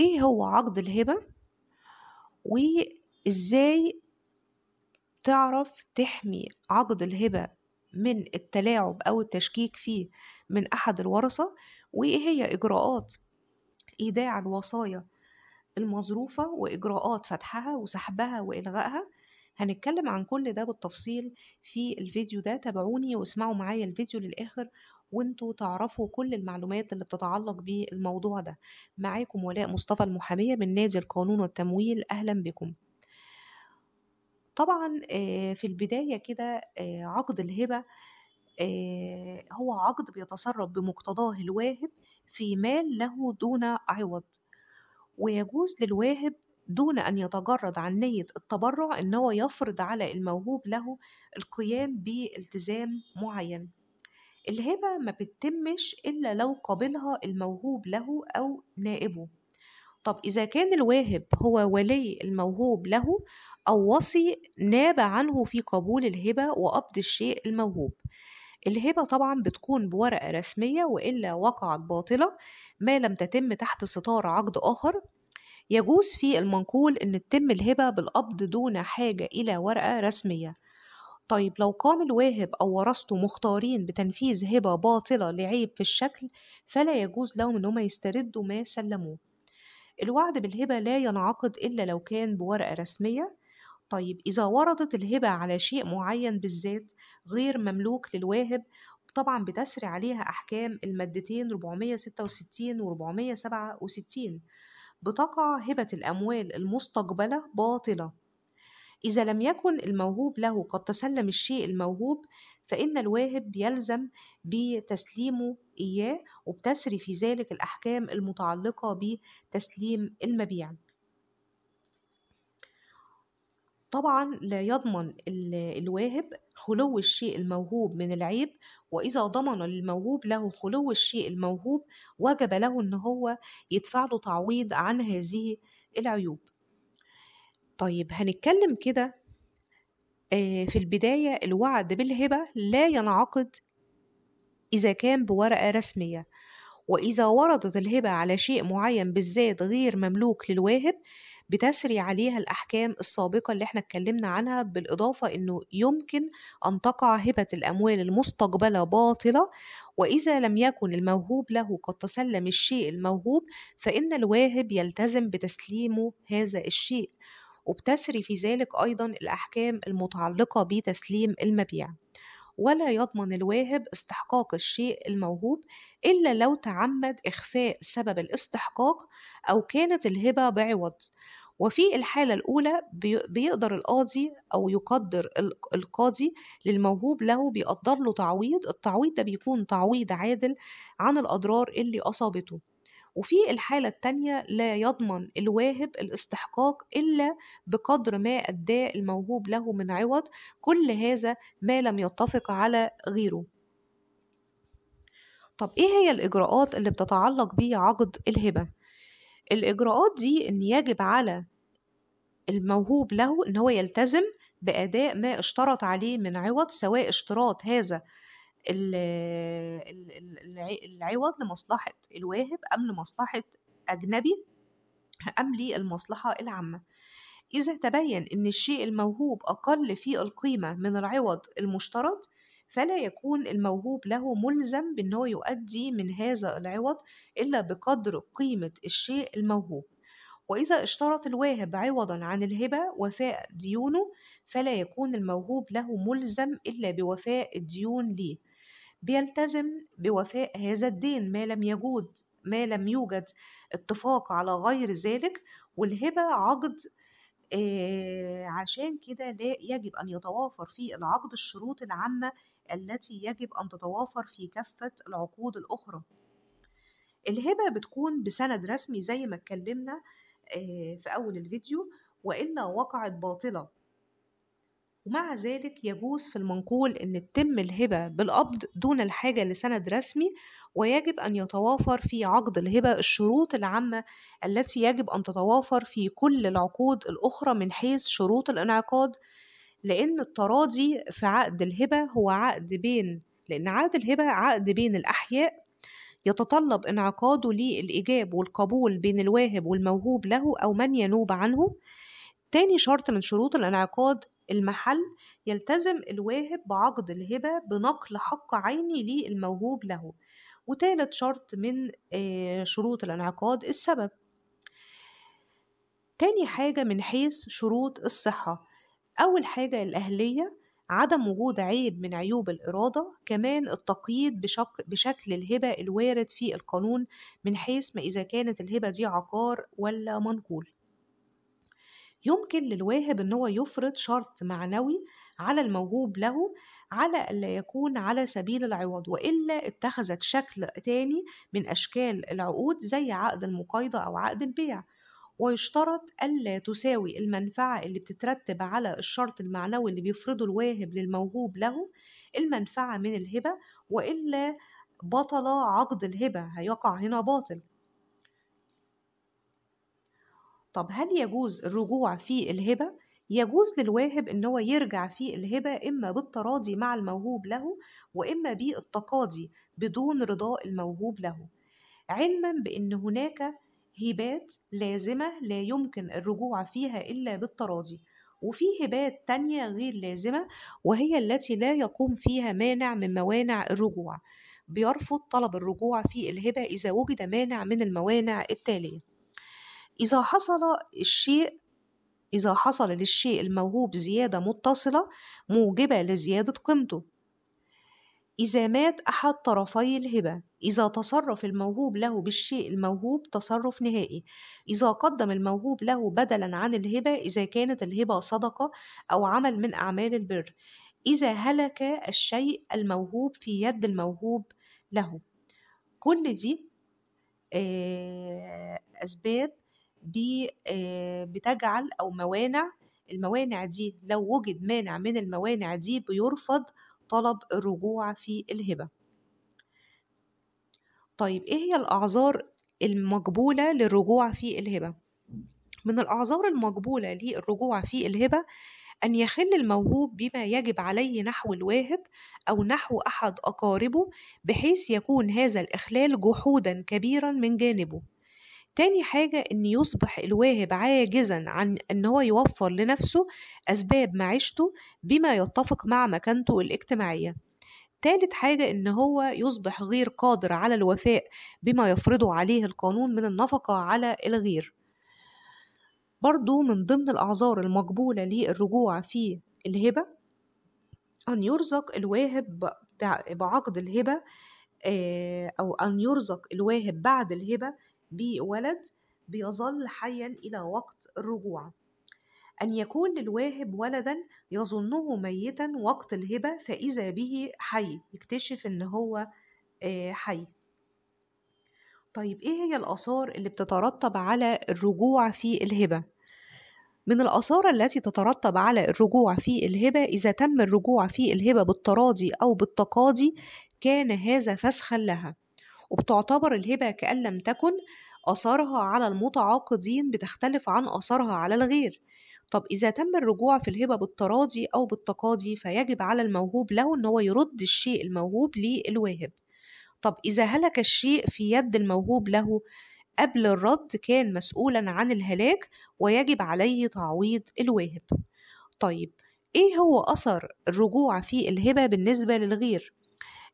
ايه هو عقد الهبة وازاي تعرف تحمي عقد الهبة من التلاعب أو التشكيك فيه من أحد الورثة وإيه هي إجراءات إيداع الوصايا المظروفة وإجراءات فتحها وسحبها وإلغائها هنتكلم عن كل ده بالتفصيل في الفيديو ده تابعوني واسمعوا معايا الفيديو للآخر وانتوا تعرفوا كل المعلومات اللي بتتعلق بالموضوع ده معاكم ولاء مصطفى المحامية من نادي القانون والتمويل أهلا بكم طبعا آه، في البداية كده آه، عقد الهبة آه، هو عقد بيتصرف بمقتضاه الواهب في مال له دون عوض ويجوز للواهب دون أن يتجرد عن نية التبرع إن هو يفرض على الموهوب له القيام بالتزام معين الهبة ما بتتمش إلا لو قابلها الموهوب له أو نائبه طب إذا كان الواهب هو ولي الموهوب له أو وصي ناب عنه في قبول الهبة وقبض الشيء الموهوب الهبة طبعا بتكون بورقة رسمية وإلا وقعت باطلة ما لم تتم تحت ستار عقد آخر يجوز في المنقول أن تتم الهبة بالقبض دون حاجة إلى ورقة رسمية طيب لو قام الواهب أو ورثته مختارين بتنفيذ هبة باطلة لعيب في الشكل فلا يجوز لهم أنهم يستردوا ما سلموه الوعد بالهبة لا ينعقد إلا لو كان بورقة رسمية طيب إذا ورطت الهبة على شيء معين بالذات غير مملوك للواهب طبعا بتسري عليها أحكام المادتين 466 و 467 بتقع هبة الأموال المستقبلة باطلة إذا لم يكن الموهوب له قد تسلم الشيء الموهوب فإن الواهب يلزم بتسليمه إياه وبتسري في ذلك الأحكام المتعلقة بتسليم المبيع طبعا لا يضمن الواهب خلو الشيء الموهوب من العيب وإذا ضمن الموهوب له خلو الشيء الموهوب وجب له أن هو يدفع له تعويض عن هذه العيوب طيب هنتكلم كده آه، في البداية الوعد بالهبة لا ينعقد إذا كان بورقة رسمية وإذا وردت الهبة على شيء معين بالذات غير مملوك للواهب بتسري عليها الأحكام السابقة اللي احنا اتكلمنا عنها بالإضافة أنه يمكن أن تقع هبة الأموال المستقبلة باطلة وإذا لم يكن الموهوب له قد تسلم الشيء الموهوب فإن الواهب يلتزم بتسليمه هذا الشيء وبتسري في ذلك أيضا الأحكام المتعلقة بتسليم المبيع ولا يضمن الواهب استحقاق الشيء الموهوب إلا لو تعمد إخفاء سبب الاستحقاق أو كانت الهبة بعوض وفي الحالة الأولى بيقدر القاضي أو يقدر القاضي للموهوب له بيقدر له تعويض التعويض ده بيكون تعويض عادل عن الأضرار اللي أصابته وفي الحالة التانية لا يضمن الواهب الاستحقاق إلا بقدر ما أداء الموهوب له من عوض كل هذا ما لم يتفق على غيره طب إيه هي الإجراءات اللي بتتعلق بيه عقد الهبة؟ الإجراءات دي إن يجب على الموهوب له إن هو يلتزم بأداء ما اشترط عليه من عوض سواء اشتراط هذا العوض لمصلحة الواهب أم لمصلحة أجنبي أم للمصلحة العامة إذا تبين أن الشيء الموهوب أقل في القيمة من العوض المشترط فلا يكون الموهوب له ملزم بأنه يؤدي من هذا العوض إلا بقدر قيمة الشيء الموهوب وإذا اشترط الواهب عوضا عن الهبة وفاء ديونه فلا يكون الموهوب له ملزم إلا بوفاء الديون ليه بيلتزم بوفاء هذا الدين ما لم يجود ما لم يوجد اتفاق على غير ذلك والهبة عقد آه عشان كده لا يجب أن يتوافر في العقد الشروط العامة التي يجب أن تتوافر في كافة العقود الأخرى الهبة بتكون بسند رسمي زي ما اتكلمنا آه في أول الفيديو وإلا وقعت باطلة ومع ذلك يجوز في المنقول أن تتم الهبة بالقبض دون الحاجة لسند رسمي ويجب أن يتوافر في عقد الهبة الشروط العامة التي يجب أن تتوافر في كل العقود الأخرى من حيث شروط الانعقاد لأن التراضي في عقد الهبة هو عقد بين لأن عقد الهبة عقد بين الأحياء يتطلب انعقاده للإجاب والقبول بين الواهب والموهوب له أو من ينوب عنه تاني شرط من شروط الانعقاد المحل يلتزم الواهب بعقد الهبة بنقل حق عيني للموهوب له وتالت شرط من آه، شروط الانعقاد السبب تاني حاجة من حيث شروط الصحة أول حاجة الأهلية عدم وجود عيب من عيوب الإرادة كمان التقييد بشك بشكل الهبة الوارد في القانون من حيث ما إذا كانت الهبة دي عقار ولا منقول يمكن للواهب ان هو يفرض شرط معنوي على الموهوب له على ألا يكون على سبيل العوض وإلا اتخذت شكل تاني من أشكال العقود زي عقد المقايضة أو عقد البيع ويشترط ألا تساوي المنفعة اللي بتترتب على الشرط المعنوي اللي بيفرضه الواهب للموهوب له المنفعة من الهبة وإلا بطل عقد الهبة هيقع هنا باطل طب هل يجوز الرجوع في الهبة؟ يجوز للواهب ان هو يرجع في الهبة اما بالتراضي مع الموهوب له واما بالتقاضي بدون رضاء الموهوب له علما بان هناك هبات لازمة لا يمكن الرجوع فيها إلا بالتراضي وفي هبات تانية غير لازمة وهي التي لا يقوم فيها مانع من موانع الرجوع بيرفض طلب الرجوع في الهبة إذا وجد مانع من الموانع التالية إذا حصل الشيء إذا حصل للشيء الموهوب زيادة متصلة موجبة لزيادة قيمته إذا مات أحد طرفي الهبة إذا تصرف الموهوب له بالشيء الموهوب تصرف نهائي إذا قدم الموهوب له بدلا عن الهبة إذا كانت الهبة صدقة أو عمل من أعمال البر إذا هلك الشيء الموهوب في يد الموهوب له كل دي آه، أسباب آه، بتجعل أو موانع الموانع دي لو وجد مانع من الموانع دي بيرفض طلب الرجوع في الهبة طيب إيه هي الأعذار المقبولة للرجوع في الهبة من الأعذار المقبولة للرجوع في الهبة أن يخل الموهوب بما يجب عليه نحو الواهب أو نحو أحد أقاربه بحيث يكون هذا الإخلال جحودا كبيرا من جانبه تاني حاجة إن يصبح الواهب عاجزا عن إن هو يوفر لنفسه أسباب معيشته بما يتفق مع مكانته الاجتماعية تالت حاجة إن هو يصبح غير قادر على الوفاء بما يفرضه عليه القانون من النفقة على الغير برضو من ضمن الأعذار المقبولة للرجوع في الهبة أن يرزق الواهب بعقد الهبة آه، أو أن يرزق الواهب بعد الهبة بولد بيظل حيا إلى وقت الرجوع أن يكون للواهب ولدا يظنه ميتا وقت الهبة فإذا به حي يكتشف إن هو آه، حي طيب إيه هي الآثار اللي بتترتب على الرجوع في الهبة؟ من الآثار التي تترتب على الرجوع في الهبة إذا تم الرجوع في الهبة بالتراضي أو بالتقاضي كان هذا فسخا لها وبتعتبر الهبة كأن لم تكن آثارها على المتعاقدين بتختلف عن آثارها على الغير طب إذا تم الرجوع في الهبة بالتراضي أو بالتقاضي فيجب على الموهوب له إن هو يرد الشيء الموهوب للواهب طب إذا هلك الشيء في يد الموهوب له قبل الرد كان مسؤولا عن الهلاك ويجب عليه تعويض الواهب طيب ايه هو اثر الرجوع في الهبه بالنسبه للغير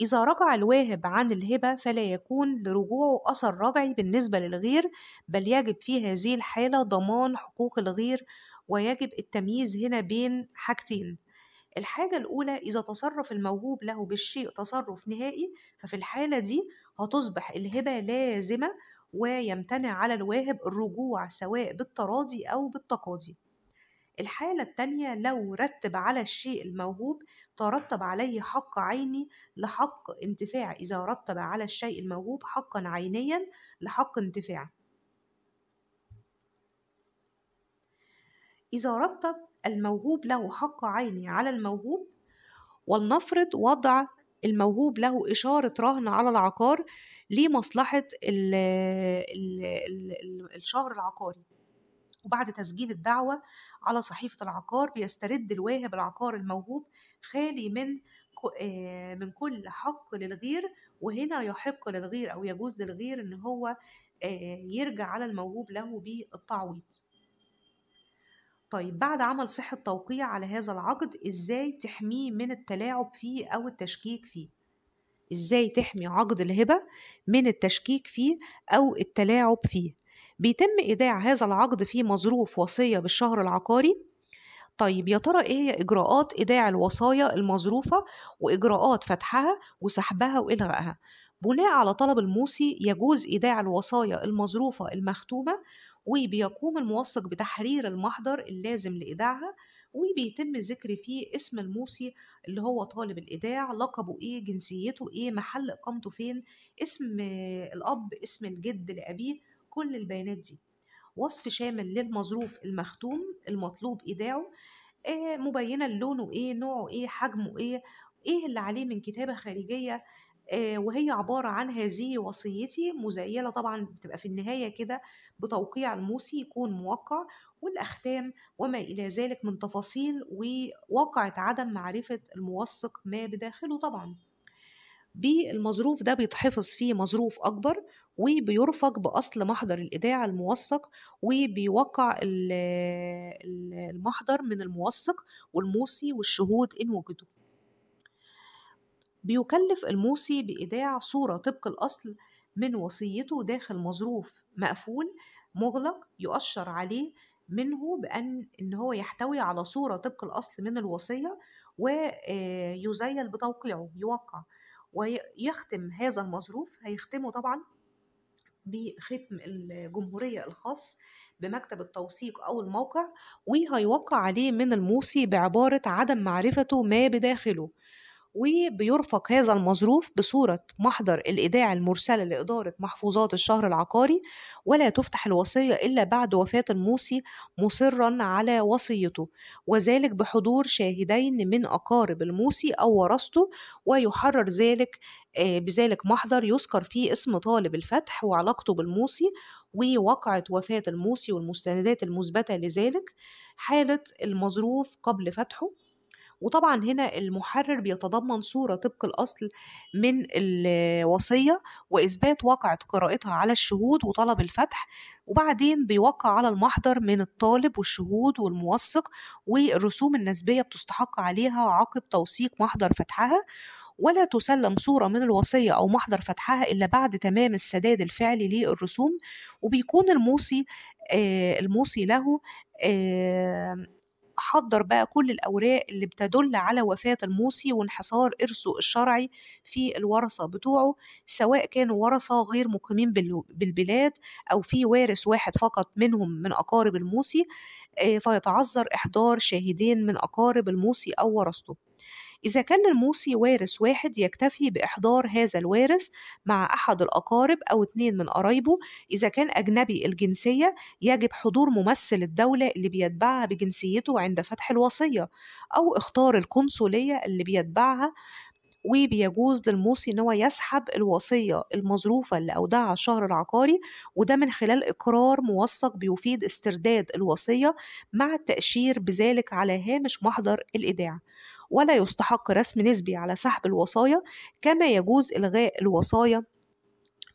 إذا رجع الواهب عن الهبة فلا يكون لرجوعه أثر رجعي بالنسبة للغير بل يجب في هذه الحالة ضمان حقوق الغير ويجب التمييز هنا بين حاجتين الحاجة الأولى إذا تصرف الموهوب له بالشيء تصرف نهائي ففي الحالة دي هتصبح الهبة لازمة ويمتنع على الواهب الرجوع سواء بالتراضي أو بالتقاضي الحالة التانية لو رتب على الشيء الموهوب ترتب عليه حق عيني لحق انتفاع إذا رتب على الشيء الموهوب حقا عينيا لحق انتفاع إذا رتب الموهوب له حق عيني على الموهوب ولنفرض وضع الموهوب له إشارة رهن على العقار لمصلحة الشهر العقاري وبعد تسجيل الدعوة على صحيفة العقار بيسترد الواهب العقار الموهوب خالي من آه، من كل حق للغير وهنا يحق للغير أو يجوز للغير إن هو آه، يرجع على الموهوب له بالتعويض طيب بعد عمل صحة توقيع على هذا العقد إزاي تحميه من التلاعب فيه أو التشكيك فيه إزاي تحمي عقد الهبة من التشكيك فيه أو التلاعب فيه بيتم إيداع هذا العقد في مظروف وصية بالشهر العقاري طيب يا ترى إيه هي إجراءات إيداع الوصايا المظروفة وإجراءات فتحها وسحبها وإلغائها بناء على طلب الموصي يجوز إيداع الوصايا المظروفة المختومة وبيقوم الموثق بتحرير المحضر اللازم لإيداعها وبيتم ذكر فيه اسم الموصي اللي هو طالب الإيداع لقبه إيه جنسيته إيه محل إقامته فين اسم الأب اسم الجد لأبيه كل البيانات دي وصف شامل للمظروف المختوم المطلوب ايداعه آه، مبينه لونه ايه نوعه ايه حجمه ايه ايه اللي عليه من كتابه خارجيه آه، وهي عباره عن هذه وصيتي مزيله طبعا بتبقى في النهايه كده بتوقيع الموصي يكون موقع والاختام وما الى ذلك من تفاصيل وواقعه عدم معرفه الموثق ما بداخله طبعا بالمظروف ده بيتحفظ فيه مظروف اكبر وبيرفق بأصل محضر الإيداع الموثق وبيوقع المحضر من الموثق والموصي والشهود إن وجدوا بيكلف الموصي بإيداع صورة طبق الأصل من وصيته داخل مظروف مقفول مغلق يؤشر عليه منه بأن إن هو يحتوي على صورة طبق الأصل من الوصية ويزيل آه، بتوقيعه يوقع ويختم هذا المظروف هيختمه طبعا بختم الجمهورية الخاص بمكتب التوثيق أو الموقع وهيوقع عليه من الموصي بعبارة عدم معرفته ما بداخله وبيرفق هذا المظروف بصورة محضر الإيداع المرسلة لإدارة محفوظات الشهر العقاري ولا تفتح الوصية إلا بعد وفاة الموصي مصرا على وصيته وذلك بحضور شاهدين من أقارب الموصي أو ورثته ويحرر ذلك آه، بذلك محضر يذكر فيه اسم طالب الفتح وعلاقته بالموصي ووقعة وفاة الموصي والمستندات المثبتة لذلك حالة المظروف قبل فتحه وطبعا هنا المحرر بيتضمن صورة طبق الأصل من الوصية وإثبات واقعة قراءتها على الشهود وطلب الفتح وبعدين بيوقع على المحضر من الطالب والشهود والموثق والرسوم النسبية بتستحق عليها عقب توثيق محضر فتحها ولا تسلم صورة من الوصية أو محضر فتحها إلا بعد تمام السداد الفعلي للرسوم وبيكون الموصي آه الموصي له آه حضر بقى كل الأوراق اللي بتدل على وفاة الموصي وانحصار إرثه الشرعي في الورثة بتوعه سواء كانوا ورثة غير مقيمين بالبلاد أو في وارث واحد فقط منهم من أقارب الموصي آه، فيتعذر إحضار شاهدين من أقارب الموصي أو ورثته إذا كان الموصي وارث واحد يكتفي بإحضار هذا الوارث مع أحد الأقارب أو اثنين من قرايبه إذا كان أجنبي الجنسية يجب حضور ممثل الدولة اللي بيتبعها بجنسيته عند فتح الوصية أو اختار القنصلية اللي بيتبعها وبيجوز للموصي ان هو يسحب الوصيه المظروفه اللي اودعها الشهر العقاري وده من خلال اقرار موثق بيفيد استرداد الوصيه مع التاشير بذلك على هامش محضر الايداع ولا يستحق رسم نسبي على سحب الوصايا كما يجوز إلغاء الوصايا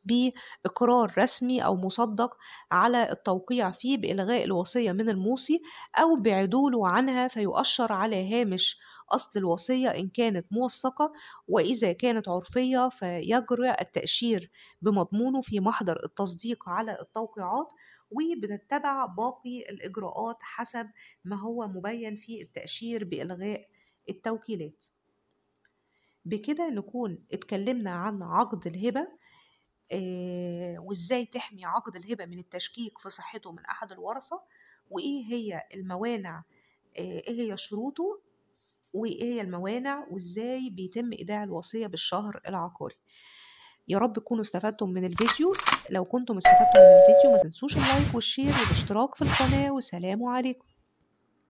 بإقرار رسمي أو مصدق على التوقيع فيه بإلغاء الوصية من الموصي أو بعدوله عنها فيؤشر على هامش أصل الوصية إن كانت موثقة وإذا كانت عرفية فيجرى التأشير بمضمونه في محضر التصديق على التوقيعات وبتتبع باقي الإجراءات حسب ما هو مبين في التأشير بإلغاء التوكيلات بكده نكون اتكلمنا عن عقد الهبة آه، وازاي تحمي عقد الهبة من التشكيك في صحته من أحد الورثة وإيه هي الموانع آه، إيه هي شروطه وإيه هي الموانع وإزاي بيتم إيداع الوصية بالشهر العقاري يا رب تكونوا استفدتم من الفيديو لو كنتم استفدتم من الفيديو ما تنسوش اللايك والشير والاشتراك في القناة والسلام عليكم